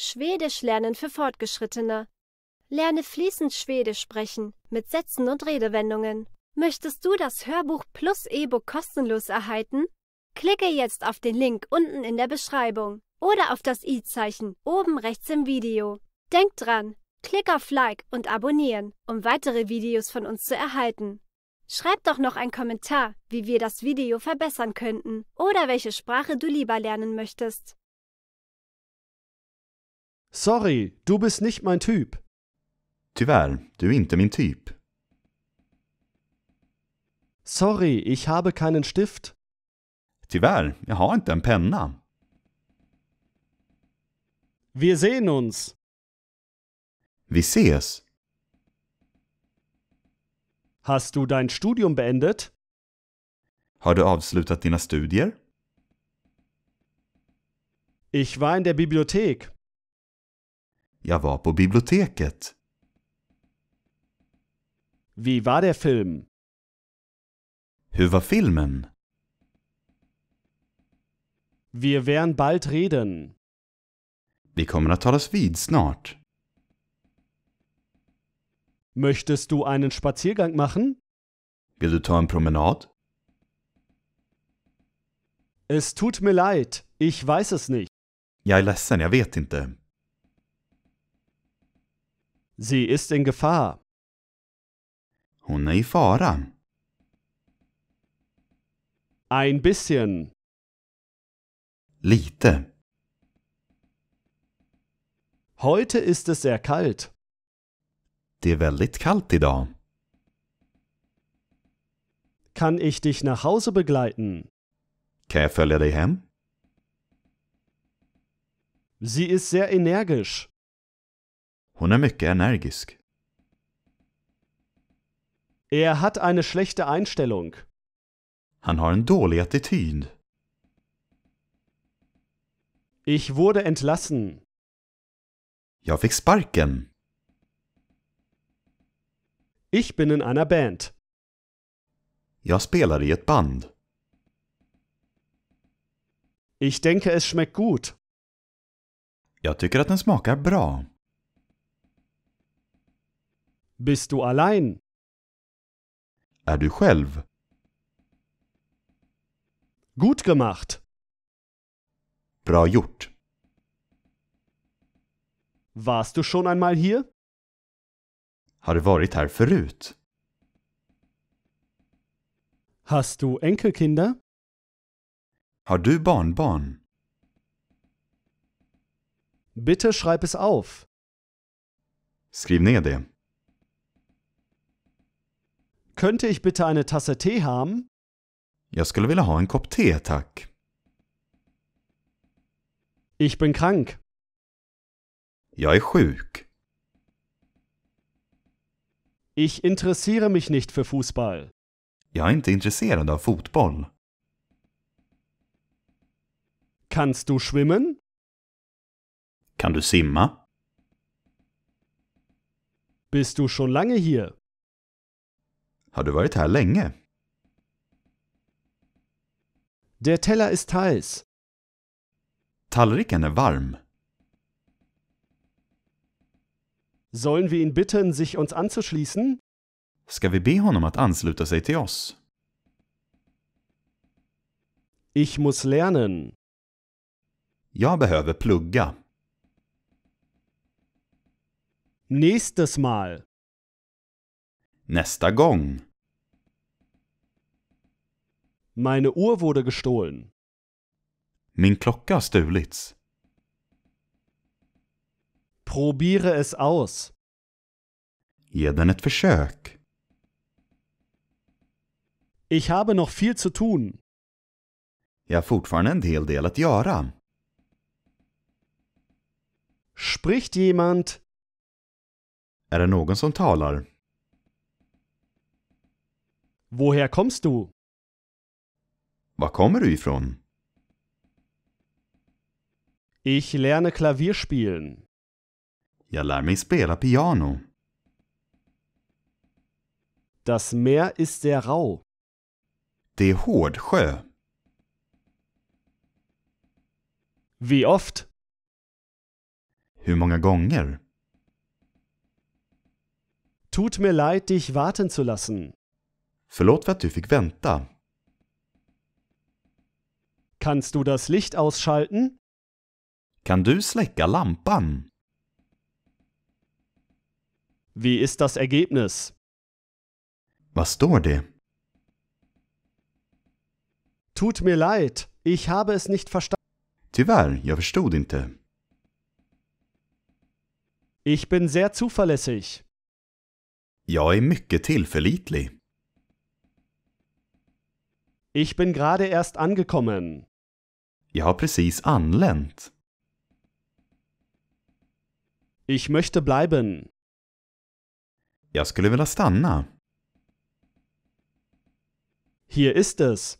Schwedisch lernen für Fortgeschrittene. Lerne fließend Schwedisch sprechen mit Sätzen und Redewendungen. Möchtest du das Hörbuch plus E-Book kostenlos erhalten? Klicke jetzt auf den Link unten in der Beschreibung oder auf das i-Zeichen oben rechts im Video. Denk dran, klick auf Like und abonnieren, um weitere Videos von uns zu erhalten. Schreib doch noch einen Kommentar, wie wir das Video verbessern könnten oder welche Sprache du lieber lernen möchtest. Sorry, du bist nicht mein Typ. Tyvärr, du är inte min Typ. Sorry, ich habe keinen Stift. Tyvärr, jag har inte en penna. Wir sehen uns. Vi ses. Hast du dein Studium beendet? Har du avslutat dina studier? Ich war in der Bibliothek. Jag var på biblioteket. Wie war der Film? Hur var filmen? Wir werden bald reden. Vi kommer att talas vid snart. Möchtest du einen Spaziergang machen? Vill du ta en promenad? Es tut mir leid, ich weiß es nicht. Jag är ledsen, jag vet inte. Sie ist in Gefahr. Hon är i fara. Ein bisschen. Lite. Heute ist es sehr kalt. Det är väldigt kallt idag. Kann ich dich nach Hause begleiten? Kan jag följa dig hem? Sie ist sehr energisch. Hon är mycket energisk. Er hat eine schlechte Einstellung. Han har en dålig attityd. Ich wurde entlassen. Jag fick sparken. Ich bin in einer Band. Jag spelar i ett band. Ich denke, es schmeckt gut. Jag tycker att den smakar bra. Bist du allein? Är du själv? Gut gemacht. Bra gjort. Warst du schon einmal hier? Har du varit här förut? Hast du Enkelkinder? Har du barnbarn? Bitte schreib es auf. Skriv ner det. Könnte ich bitte eine Tasse Tee haben? Jag skulle vilja ha en kopp te, tack. Ich bin krank. Jag är sjuk. Ich interessiere mich nicht für Fußball. Jag är inte intresserad av fotboll. Kannst du schwimmen? Kan du simma? Bist du schon lange hier? Har du varit här länge? Der Teller ist heiß. Tallriken är varm. Sollen wir ihn bitten, sich uns anzuschließen? Ska vi be honom att ansluta sig till oss? Ich muss lernen. Jag behöver plugga. Nächstes Mal. Nästa gång. Meine Uhr wurde gestohlen. Min klocka har stulits. Probiere es aus. Ge den ett försök. Ich habe noch viel zu tun. Jag har fortfarande en hel del att göra. Spricht jemand? Är det någon som talar? Woher kommst du? Var kommer du ifrån? Ich lerne Klavier spielen. Jag lär mig spela piano. Das Meer ist sehr rau. Det är hård sjö. Wie oft? Hur många gånger? Tut mir leid, dich warten zu lassen. Förlåt för att du fick vänta. Kannst du das Licht ausschalten? Kann du släcka lampan? Wie ist das Ergebnis? Was står det? Tut mir leid, ich habe es nicht verstanden. Tyvärr, jag förstod inte. Ich bin sehr zuverlässig. Jag är mycket tillförlitlig. Ich bin gerade erst angekommen. Jag har precis anlänt. Ich möchte bleiben. Jag skulle vilja stanna. Hier ist es.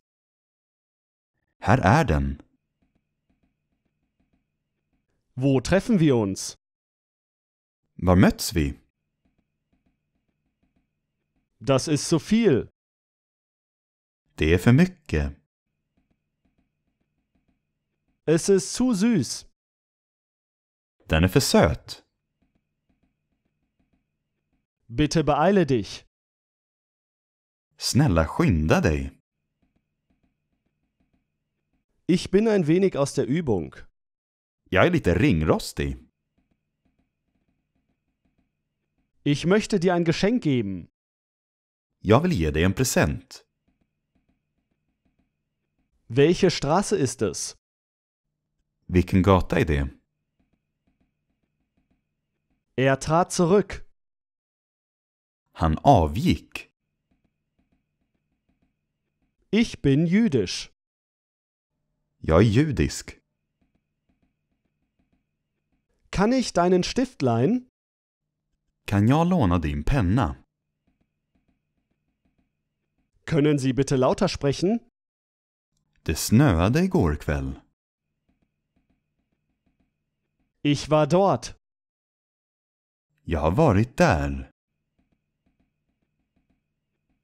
Här är den. Wo treffen wir uns? Var möts vi? Das ist zu viel. Det är för mycket. Es ist zu süß. Den är för Bitte beeile dich. Snälla skynda dig. Ich bin ein wenig aus der Übung. Jag är lite ringrostig. Ich möchte dir ein Geschenk geben. Jag vill ge dig en present. Welche Straße ist es? Vilken gata är det? Er trat zurück. Han avgick. Ich bin jüdisch. Jag är judisk. Kann ich deinen Stift leihen? Kan jag låna din penna? Können Sie bitte lauter sprechen? Det snöade igår kväll. Ich war dort. Ja, war ich där.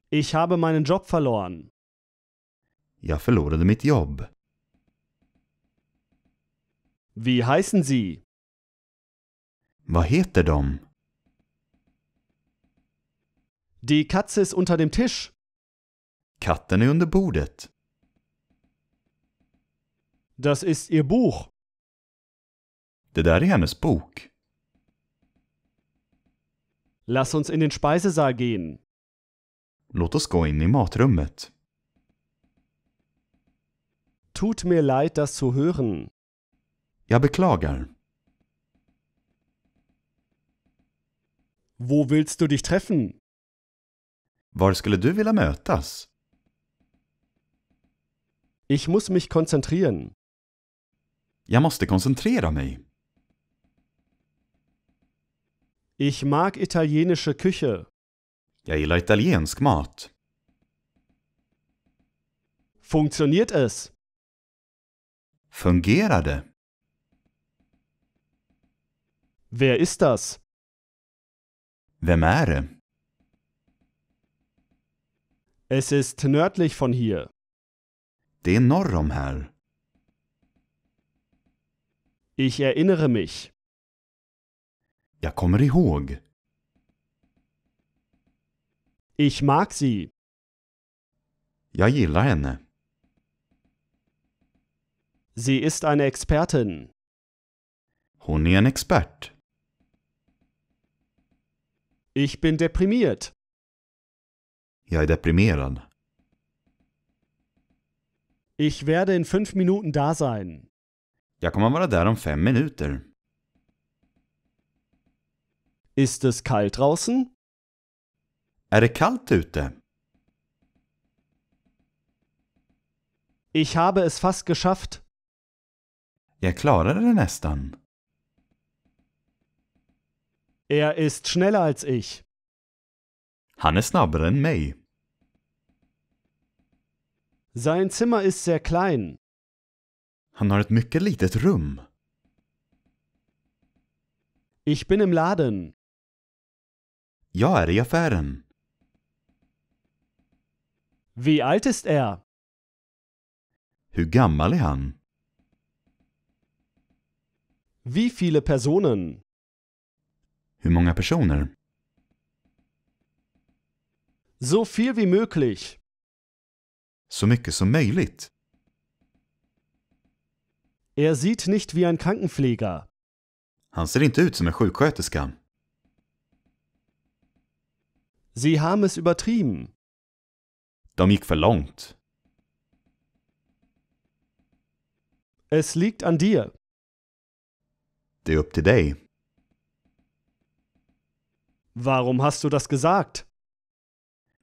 Ich habe meinen Job verloren. Ja, verloren mit Job. Wie heißen Sie? Was Vad heter de? Die Katze ist unter dem Tisch. Katten är under bordet. Das ist Ihr Buch. Det där är hennes bok. Lass uns in den Speisesaal gehen. Låt oss gå in i matrummet. Tut mir leid, das zu hören. Jag beklagar. Wo willst du dich treffen? Var skulle du vilja mötas? Ich muss mich konzentrieren. Jag måste koncentrera mig. Ich mag italienische Küche. Jag gillar italiensk mat. Funktioniert es? Fungerade? Wer ist das? Vem är det? Es ist nördlich von hier. Det är norr om här. Ich erinnere mich. Jag kommer ihåg. Ich mag sie. Jag gillar henne. Sie ist eine Expertin. Hon är en expert. Ich bin deprimiert. Jag är deprimerad. Ich werde in fünf Minuten da sein. Jag kommer vara där om fem minuter. Ist es kalt draußen? Är det ute? Ich habe es fast geschafft. Jag klarade det nästan. Er ist schneller als ich. Han är snabbare än mig. Sein Zimmer ist sehr klein. Han har ett mycket litet rum. Ich bin im Laden. Jag är i affären. Wie alt ist er? Hur gammal är han? Wie viele Personen? Hur många personer? So viel wie möglich. Så mycket som möjligt. Er sieht nicht wie ein Krankenpfleger. Han ser inte ut som en sjuksköterska. Sie haben es übertrieben. Damit verlangt. Es liegt an dir. Det är upp Warum hast du das gesagt?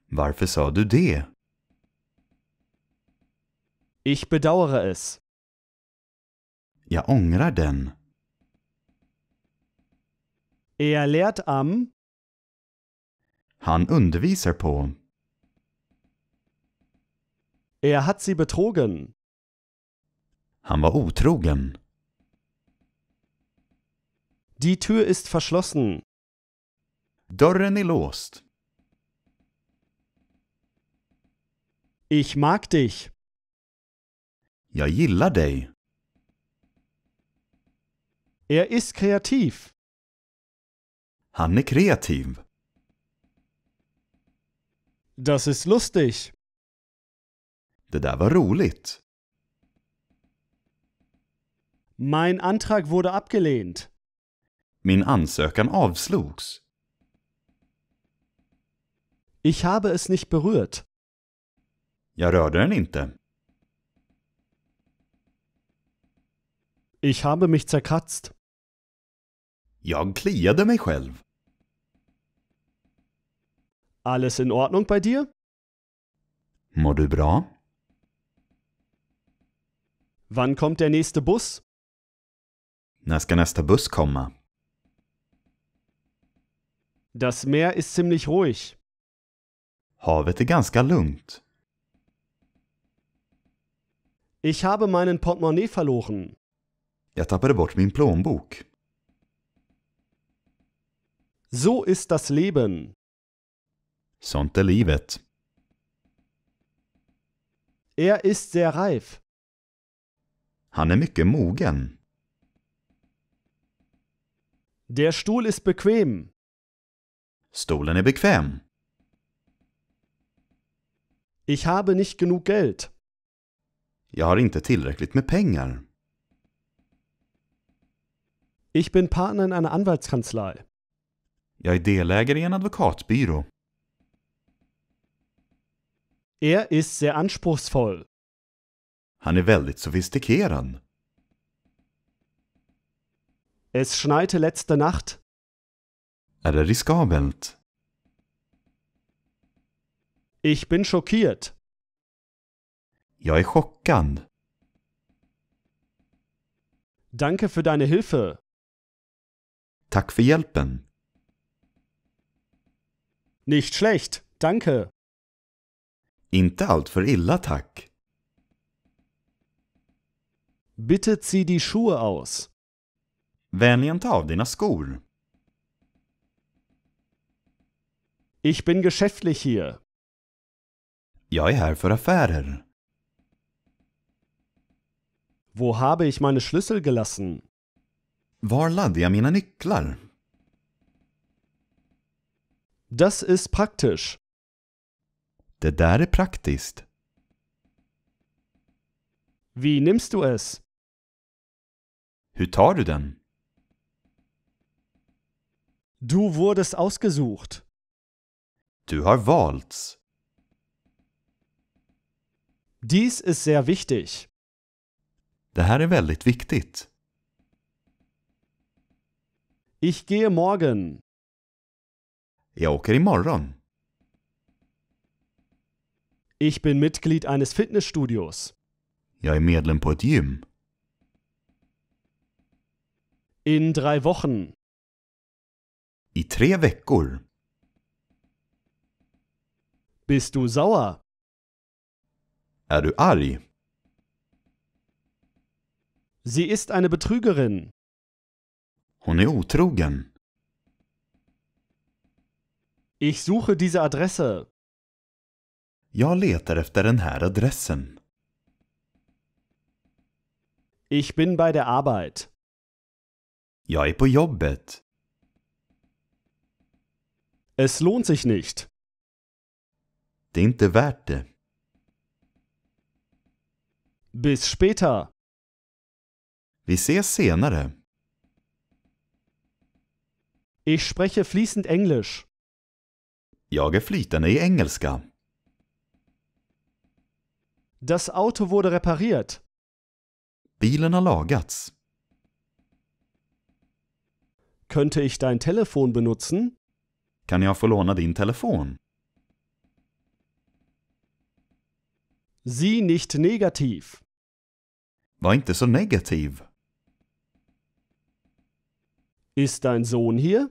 Varför sa du det? Ich bedauere es. Ja ångrar denn. Er lehrt am Han undervisar på. Er hat sie betrogen. Han var otrogen. Die Tür ist verschlossen. Dörren är låst. Ich mag dich. Jag gillar dig. Er ist kreativ. Han är kreativ. Das ist lustig. Det där var roligt. Mein Antrag wurde abgelehnt. Min ansökan avslogs. Ich habe es nicht berührt. Jag rörde den inte. Ich habe mich zerkratzt. Jag kliade mig själv. Alles in Ordnung bei dir? Mår bra? Wann kommt der nächste Bus? När ska nästa buss komma? Das Meer ist ziemlich ruhig. Havet är ganska lugnt. Ich habe meinen Portemonnaie verloren. Jag tappade bort min plånbok. So ist das Leben. Sånt är livet. Er ist sehr reif. Han är mycket mogen. Der Stuhl ist bequem. Stolen är bekväm. Ich habe nicht genug Geld. Jag har inte tillräckligt med pengar. Ich bin Partner in einer Anwaltskanzlei. Jag är delägare i en advokatbyrå. Er ist sehr anspruchsvoll. Han är väldigt sofistikerad. Es schneite letzte Nacht. Är det riskabelt? Ich bin schockiert. Jag är chockad. Danke für deine Hilfe. Tack för hjälpen. Nicht schlecht, danke. Inte alltför illa tack. Bitte zieh die Schuhe aus. Vänligen ta av dina skor. Ich bin geschäftlich hier. Jag är här för affärer. Wo habe ich meine Schlüssel gelassen? Var laddade jag mina nycklar? Das ist praktisch. Det där är praktiskt. Wie nimmst du es? Hur tar du den? Du wurdest ausgesucht. Du har valts. Dies ist sehr wichtig. Det här är väldigt viktigt. Ich gehe morgen. Jag åker imorgon. Ich bin Mitglied eines Fitnessstudios. Ja, im jedem po In drei Wochen. I tre veckor. Bist du sauer? Är du arg? Sie ist eine Betrügerin. Hon är otrogen. Ich suche diese Adresse. Jag letar efter den här adressen. Ich bin bei der Arbeit. Jag är på jobbet. Es lohnt sich nicht. Det är inte värt det. Bis später. Vi ses senare. Ich spreche fließend Englisch. Jag är flytande i engelska. Das Auto wurde repariert. Bilen har lagats. Könnte ich dein Telefon benutzen? Kann jag få låna din telefon? Sieh nicht negativ. Var inte så negativ. Ist dein Sohn hier?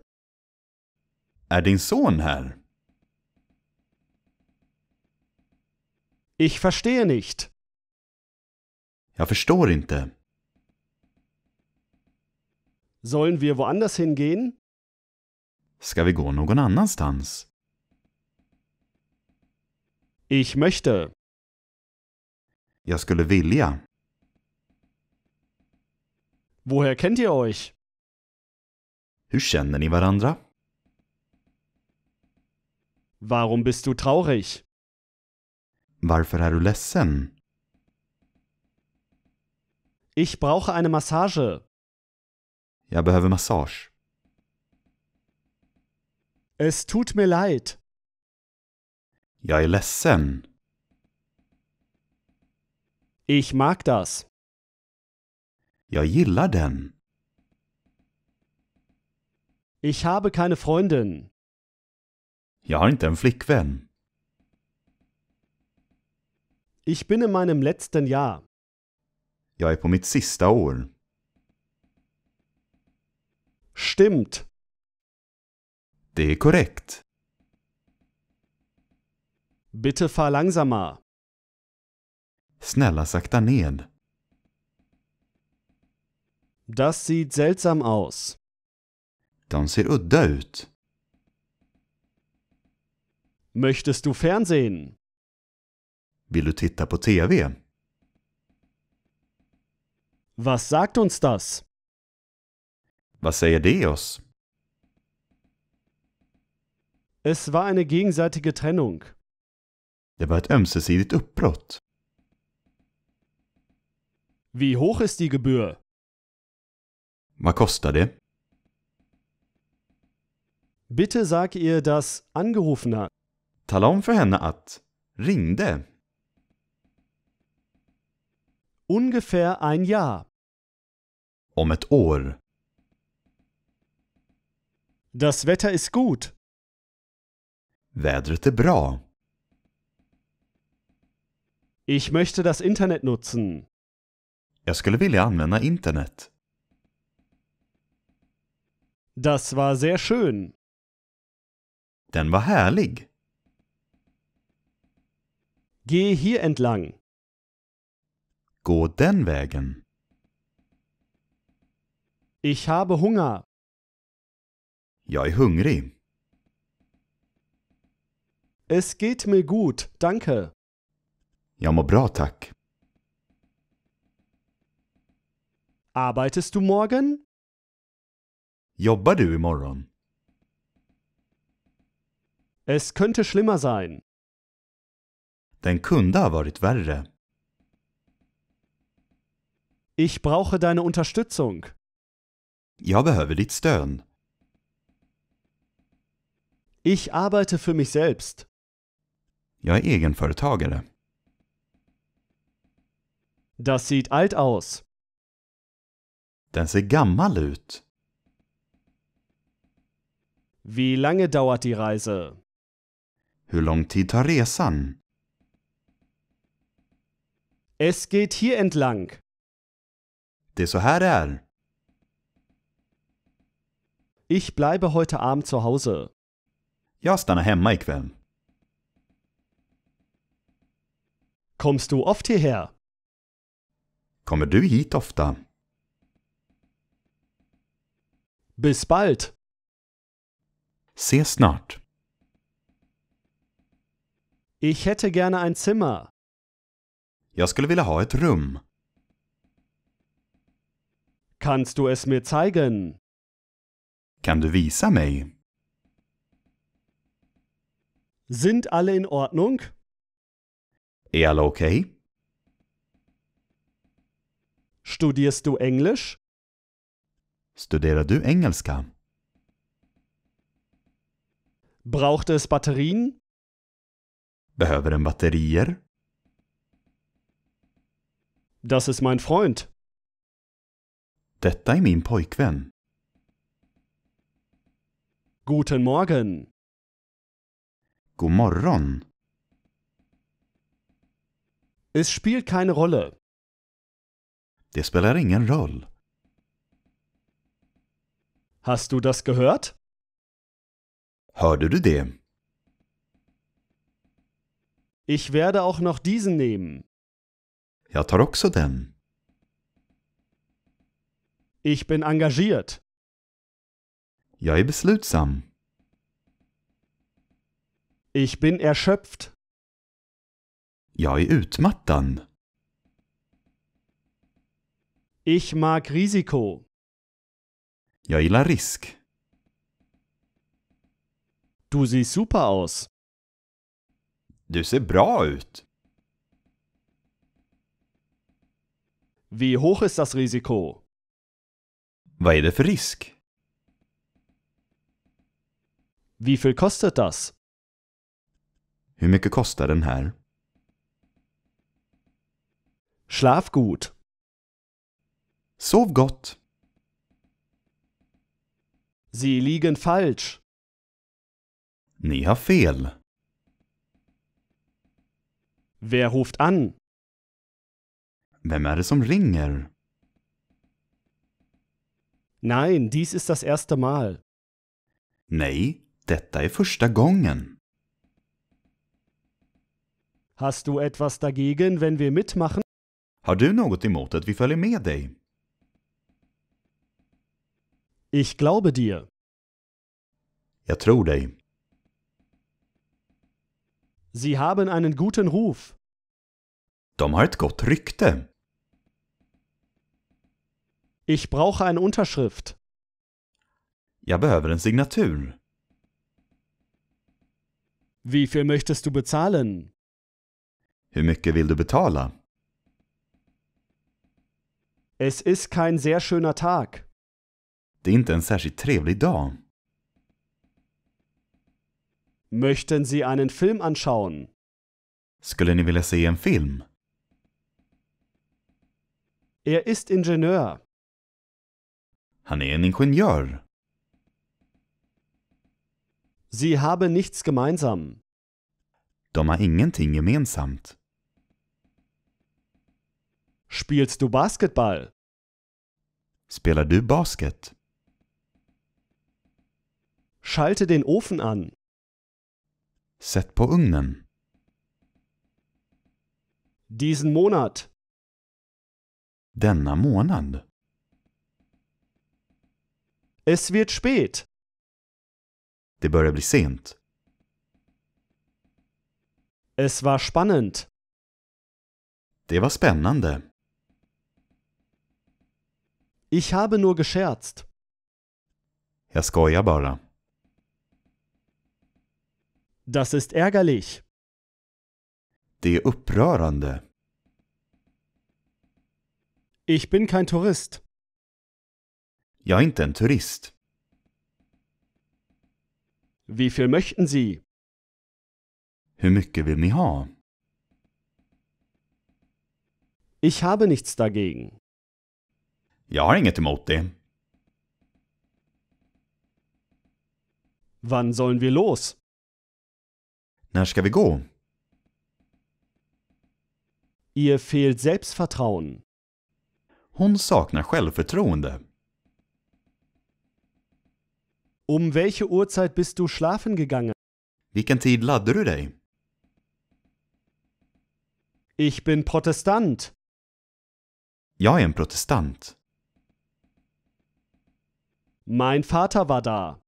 Är din son här? Ich verstehe nicht. Jag förstår inte. Sollen wir woanders hingehen? Ska vi gå någon annanstans? Ich möchte. Jag skulle vilja. Woher kennt ihr euch? Hur känner ni varandra? Warum bist du traurig? Varför är du ledsen? Ich brauche eine Massage. Jag behöver massage. Es tut mir leid. Jag är ledsen. Ich mag das. Jag gillar den. Ich habe keine Freundin. Jag har inte en flickvän. Ich bin in meinem letzten Jahr. Jag är på mitt sista år. Stimmt. Det är korrekt. Bitte fahr langsamer. Snälla sakta ned. Das sieht seltsam aus. De ser udda ut. Möchtest du Fernsehen? Vill du titta på TV? Was sagt uns das? Was säger det oss? Es war eine gegenseitige Trennung. Det var ett ömsesidigt uppbrott. Wie hoch ist die Gebühr? Vad kostar det? Bitte sag ihr, dass angerufen hat. Tala om för henne att ringde Ungefähr ein Jahr. Om ett år. Das Wetter ist gut. Vädret är bra. Ich möchte das Internet nutzen. Jag skulle vilja använda internet. Das war sehr schön. Den war härlig. Geh hier entlang. Gå den vägen. Ich habe Hunger. Jag är hungrig. Es geht mir gut, danke. Jag mår bra, tack. Arbeitest du morgen? Jobbar du imorgon? Es könnte schlimmer sein. Den kunde ha varit värre. Ich brauche deine Unterstützung. Jag behöver ditt stöd. Ich arbeite für mich selbst. Jag är egenföretagare. Das sieht alt aus. Den ser gammal ut. Wie lange dauert die Reise? Hur lång tid tar resan? Es geht hier entlang. Det är så här det är. Ich bleibe heute Abend zu Hause. Jag stannar hemma ikväll. Kommst du oft hierher? Kommer du hit ofta? Bis bald! Ses snart. Ich hätte gerne ein Zimmer. Jag skulle vilja ha ett rum. Kannst du es mir zeigen? Kan du visa mig? Sind alle in Ordnung? Är alla okej? Okay? Studierst du Englisch? Studerar du engelska? Braucht es Batterien? Behöver den batterier? Das ist mein Freund. Detta är min pojkvän. Guten Morgen. God morgon. Es spielt keine Rolle. Det spelar ingen roll. Hast du das gehört? Hörde du det? Ich werde auch noch diesen nehmen. Jag tar också den. Ich bin engagiert. Jag är beslutsam. Ich bin erschöpft. Jag är utmattad. Ich mag Risiko. Jag gillar risk. Du siehst super aus. Du ser bra ut. Wie hoch ist das Risiko? Vad är det för risk? Wie viel das? Hur mycket kostar den här? Schlaf gut. Sov gott. Sie liegen falsch. Ni har fel. Wer ruft an? Vem är det som ringer? Nein, dies ist das erste Mal. Nej, detta är första gången. Hast du etwas dagegen, wenn wir mitmachen? Har du något emot att vi följer med dig? Ich glaube dir. Jag tror dig. Sie haben einen guten Ruf. De har ett gott rykte. Ich brauche eine Unterschrift. Jag behöver en signatur. Wie viel möchtest du bezahlen? Hur mycket vill du betala? Es ist kein sehr schöner Tag. Det är inte en särskilt trevlig dag. Möchten Sie einen Film anschauen? Skulle ni vilja se en film? Er ist Ingenieur. Han är en ingenjör. Sie haben nichts gemeinsam. De har ingenting gemensamt. Spielst du Basketball? Spelar du basket? Schalte den Ofen an. Sätt på ugnen. Diesen Monat. Denna månad. Es wird spät. Det börjar bli sent. Es war spannend. Det var spännande. Ich habe nur gescherzt. Jag skojar bara. Das ist ärgerlich. Det är upprörande. Ich bin kein Tourist. Jag är inte en turist. Wie viel möchten Sie? Hur mycket vill ni ha? Ich habe nichts dagegen. Jag har inget emot det. Wann sollen wir los? När ska vi gå? Ihr fehlt Selbstvertrauen. Hon saknar självförtroende. Um welche Uhrzeit bist du schlafen gegangen? Vilken tid ladde du dig? Ich bin Protestant. Jag är en protestant. Mein Vater war da.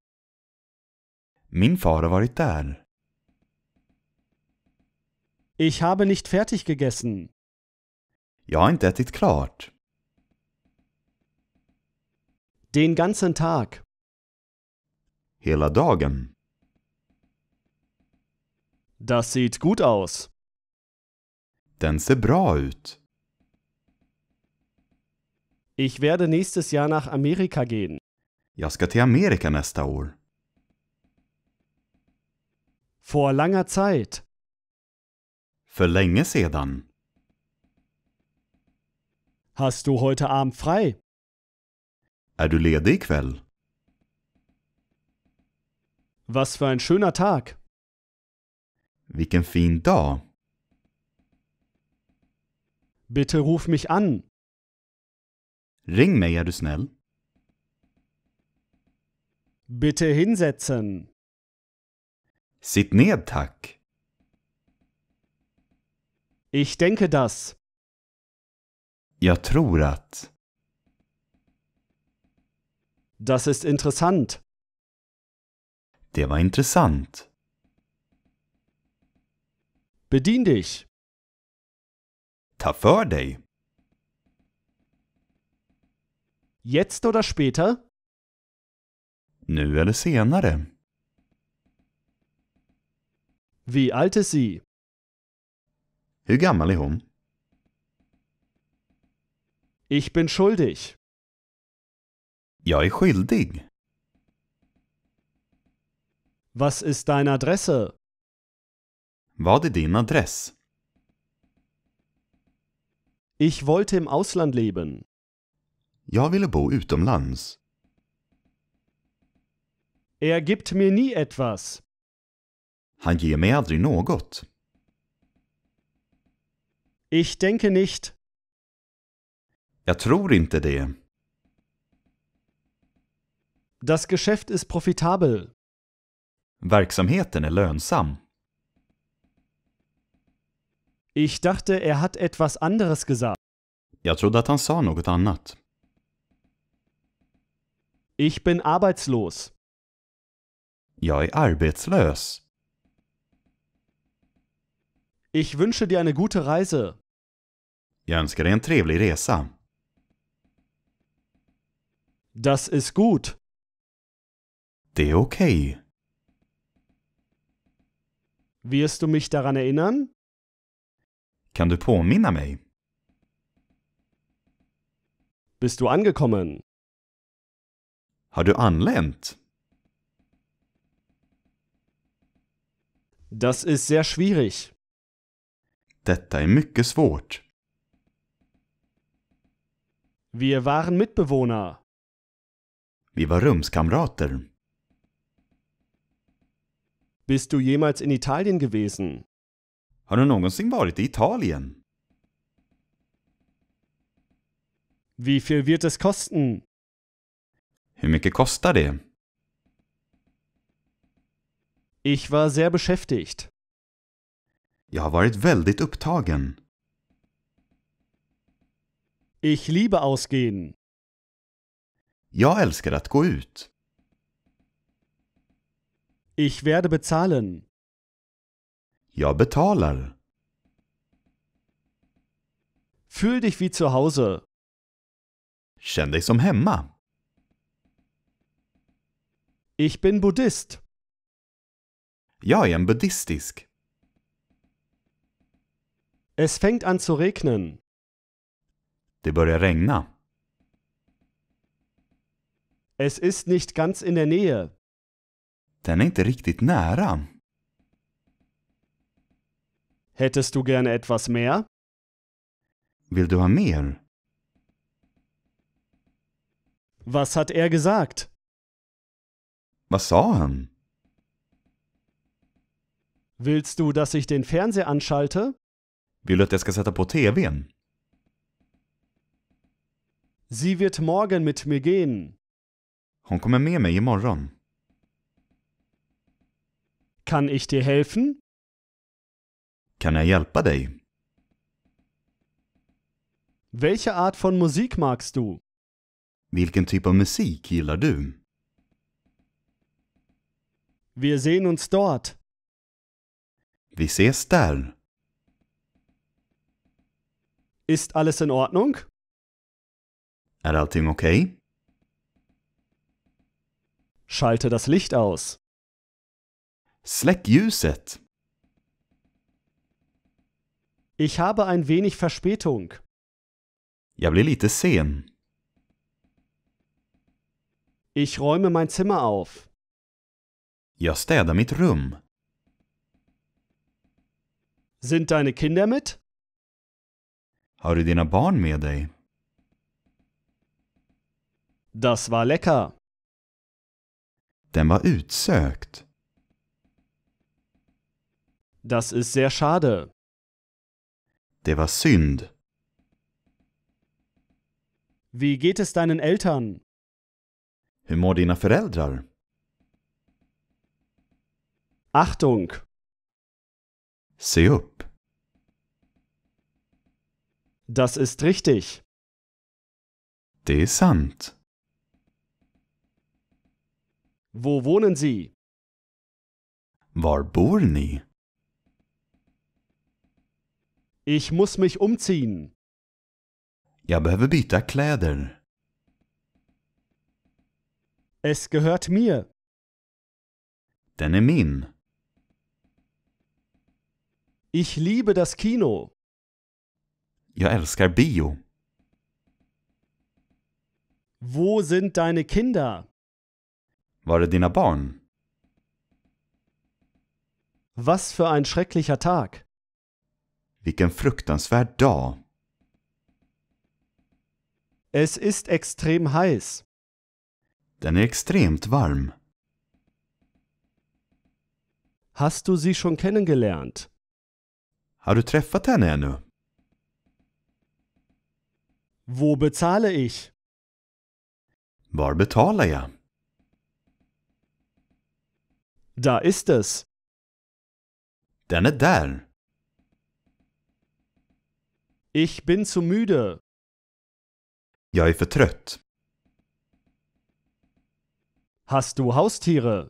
Min far har varit där. Ich habe nicht fertig gegessen. Jag har inte ätit klart. Den ganzen Tag. hela dagen. Das sieht gut aus. Den ser bra ut. Ich werde nächstes Jahr nach Amerika gehen. Jag ska till Amerika nästa år. Vor langer Zeit. För länge sedan. Hast du heute Abend frei? Är du ledig ikväll? Was für ein schöner Tag. Vilken fin dag. Bitte ruf mich an. Ring mig är du snäll. Bitte hinsetzen. Sitt ned tack. Ich denke das. Jag tror att. Das ist interessant. Det var intressant. Bedien dich. Ta för dig. Jetzt oder später? Nu eller senare. Wie alt ist sie? Hur gammal är hon? Ich bin schuldig. Jag är skyldig. Was ist deine Adresse? Vad är din adress? Ich wollte im Ausland leben. Jag ville bo utomlands. Er gibt mir nie etwas. Han ger mig aldrig något. Ich denke nicht. Jag tror inte det. Das Geschäft ist profitabel. Verksamheten är lönsam. Ich dachte, er hat etwas anderes gesagt. Jag trodde att han sa något annat. Ich bin arbeitslos. Jag är arbetslös. Ich wünsche dir eine gute Reise. Jag önskar dig en trevlig resa. Das ist gut. Det är okej. Okay. Wirst du mich daran erinnern? Kann du påminna mig? Bist du angekommen? Har du anlänt? Das ist sehr schwierig. Detta är mycket svårt. Wir waren Mitbewohner. Vi var rumskamrater. Bist du jemals in Italien gewesen? Har du någonsin varit i Italien? Wie viel wird es kosten? Hur mycket kostar det? Ich war sehr beschäftigt. Jag har varit väldigt upptagen. Ich liebe ausgehen. Jag älskar att gå ut. Ich werde bezahlen. Ja, betalar. Fühl dich wie zu Hause. Känn dich som hemma. Ich bin Buddhist. Ja, ich bin buddhistisk. Es fängt an zu regnen. Det börjar regna. Es ist nicht ganz in der Nähe. Den är inte riktigt nära. Hättest du gerne etwas mehr? Vill du ha mer? Was hat er gesagt? Was sa han? Willst du, dass ich den Fernseher anschalte? Vill du att jag ska sätta på TVn? Sie wird morgen mit mir gehen. Hon kommer med mig imorgon. Kann ich dir helfen? Kann er hjälpa dig? Welche Art von Musik magst du? Vilken typ av musik gillar du? Wir sehen uns dort. Vi ses där. Ist alles in Ordnung? Är allting okej? Schalte das Licht aus. Släck ljuset. Ich habe ein wenig Verspätung. Jag blir lite sen. Ich räume mein Zimmer auf. Jag städar mitt rum. Sind deine Kinder mit? Har du dina barn med dig? Das war lecker. Den var utsökt. Das ist sehr schade. Det var synd. Wie geht es deinen Eltern? Hur mår dina föräldrar? Achtung! Se upp! Das ist richtig. Det är sant. Wo wohnen Sie? Var bor ni? Ich muss mich umziehen. Jag behöver byta kläder. Es gehört mir. Den är min. Ich liebe das Kino. Jag älskar bio. Wo sind deine Kinder? Var är dina barn? Was für ein schrecklicher Tag. Vilken fruktansvärd dag. Es ist extrem heiß. Den är extremt varm. Hast du sie schon kennengelernt? Har du träffat henne ännu? Wo bezahle ich? Var betalar jag? Da ist es. Den är där. Ich bin zu müde. Jag är för trött. Hast du Haustiere?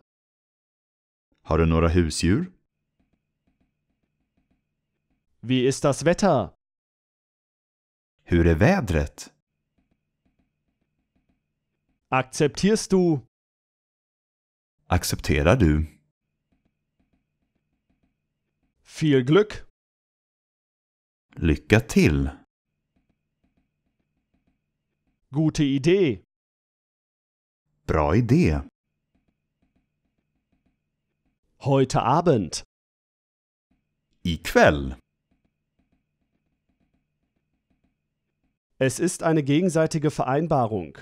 Har du några husdjur? Wie ist das Wetter? Hur är vädret? Akzeptierst du? Accepterar du? Viel Glück! Lycka till! Gute Idee! Bra idé! Heute Abend! Ikväll! Es ist eine gegenseitige Vereinbarung.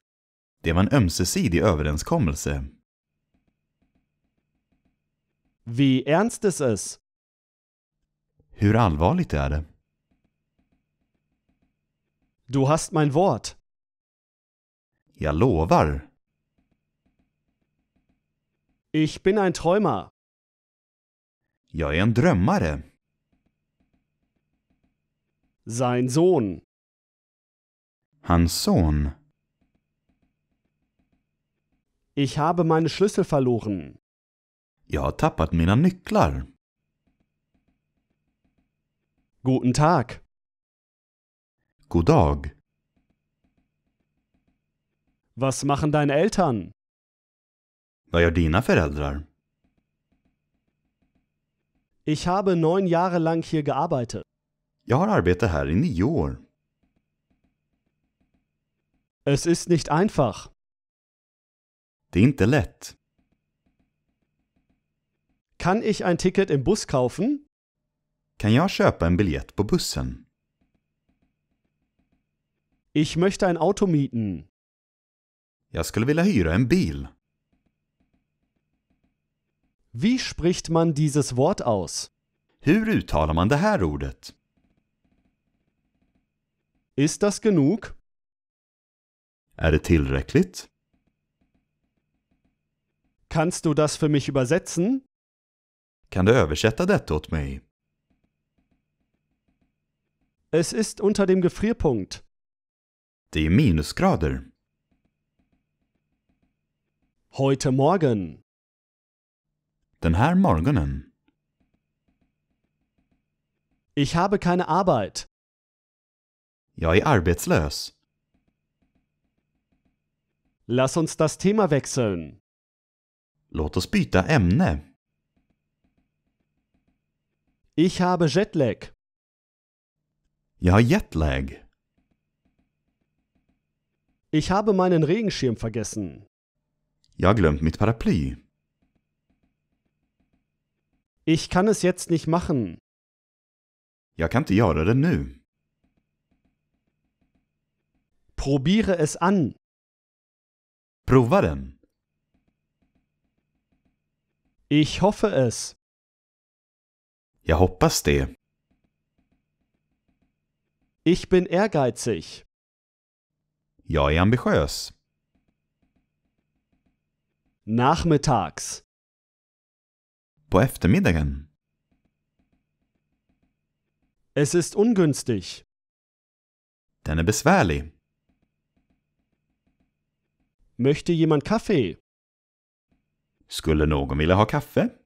Det är en ömsesidig överenskommelse. Wie ernst ist es? Hur allvarligt är det? Du hast mein Wort. Jag lovar. Ich bin ein Träumer. Ja, ein en drömmare. Sein Sohn. Hans Sohn. Ich habe meine Schlüssel verloren. Jag har tappat mina nycklar. Guten Tag. God dag. Was machen deine Eltern? Vad gör dina föräldrar? Ich habe neun Jahre lang hier gearbeitet. Jag har arbetat här i nio år. Es ist nicht einfach. Det är inte lätt. Kann ich ein Ticket im Bus kaufen? Kan jag köpa en biljett på bussen? Ich möchte ein Auto mieten. Jag skulle vilja hyra en bil. Wie spricht man dieses Wort aus? Hur uttalar man det här ordet? Ist das genug? Är det tillräckligt? Kannst du das für mich übersetzen? Kan du översätta detta åt mig? Es ist unter dem Gefrierpunkt. Die minusgrader. Heute Morgen. Den här Morgenen. Ich habe keine Arbeit. Jag är arbetslös. Lass uns das Thema wechseln. Låt oss byta ämne. Ich habe Jetlag. Jag jetlag. Ich habe meinen Regenschirm vergessen. Jag glömt mitt paraply. Ich kann es jetzt nicht machen. Jag kan inte göra det nu. Probiere es an. Prova Ich hoffe es. Jag hoppas Ich bin ehrgeizig. Jag är ambitiös. Nachmittags. På eftermiddagen. Es ist ungünstig. Den är besvärlig. Möchte jemand Kaffee? Skulle någon vilja ha kaffe?